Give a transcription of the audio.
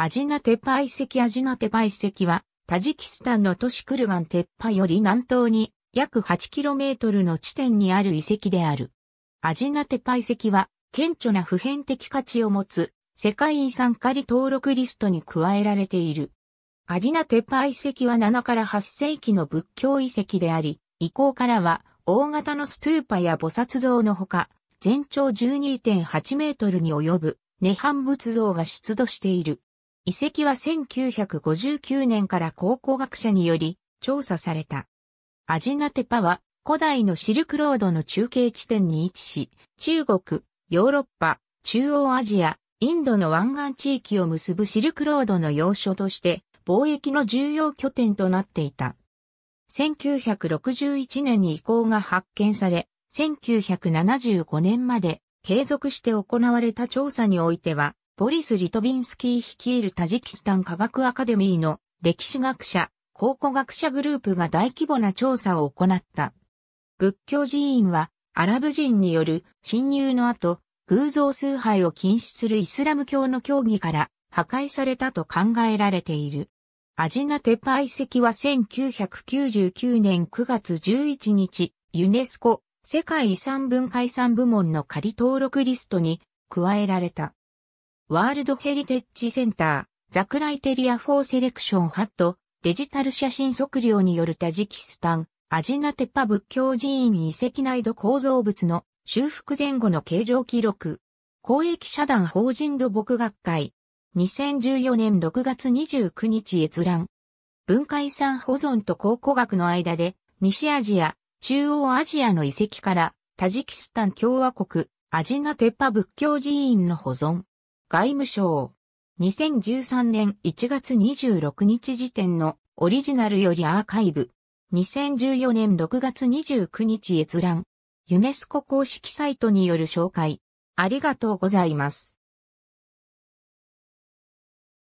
アジナテパ遺跡アジナテパ遺跡は、タジキスタンの都市クルガンテッパより南東に約 8km の地点にある遺跡である。アジナテパ遺跡は、顕著な普遍的価値を持つ世界遺産仮登録リストに加えられている。アジナテパ遺跡は7から8世紀の仏教遺跡であり、以降からは大型のストゥーパや菩薩像のほか、全長12.8メートルに及ぶ涅槃仏像が出土している。遺跡は1959年から考古学者により調査された。アジナテパは古代のシルクロードの中継地点に位置し、中国、ヨーロッパ、中央アジア、インドの湾岸地域を結ぶシルクロードの要所として貿易の重要拠点となっていた。1961年に遺構が発見され、1975年まで継続して行われた調査においては、ボリス・リトビンスキー率いるタジキスタン科学アカデミーの歴史学者、考古学者グループが大規模な調査を行った。仏教寺院はアラブ人による侵入の後、偶像崇拝を禁止するイスラム教の教義から破壊されたと考えられている。アジナテパ遺跡は1999年9月11日、ユネスコ世界遺産文化遺産部門の仮登録リストに加えられた。ワールドヘリテッジセンター、ザクライテリア4セレクションハット、デジタル写真測量によるタジキスタン、アジナテパ仏教寺院遺跡内土構造物の修復前後の形状記録。公益社団法人土木学会。2014年6月29日閲覧。文化遺産保存と考古学の間で、西アジア、中央アジアの遺跡から、タジキスタン共和国、アジナテパ仏教寺院の保存。外務省。2013年1月26日時点のオリジナルよりアーカイブ。2014年6月29日閲覧。ユネスコ公式サイトによる紹介。ありがとうございます。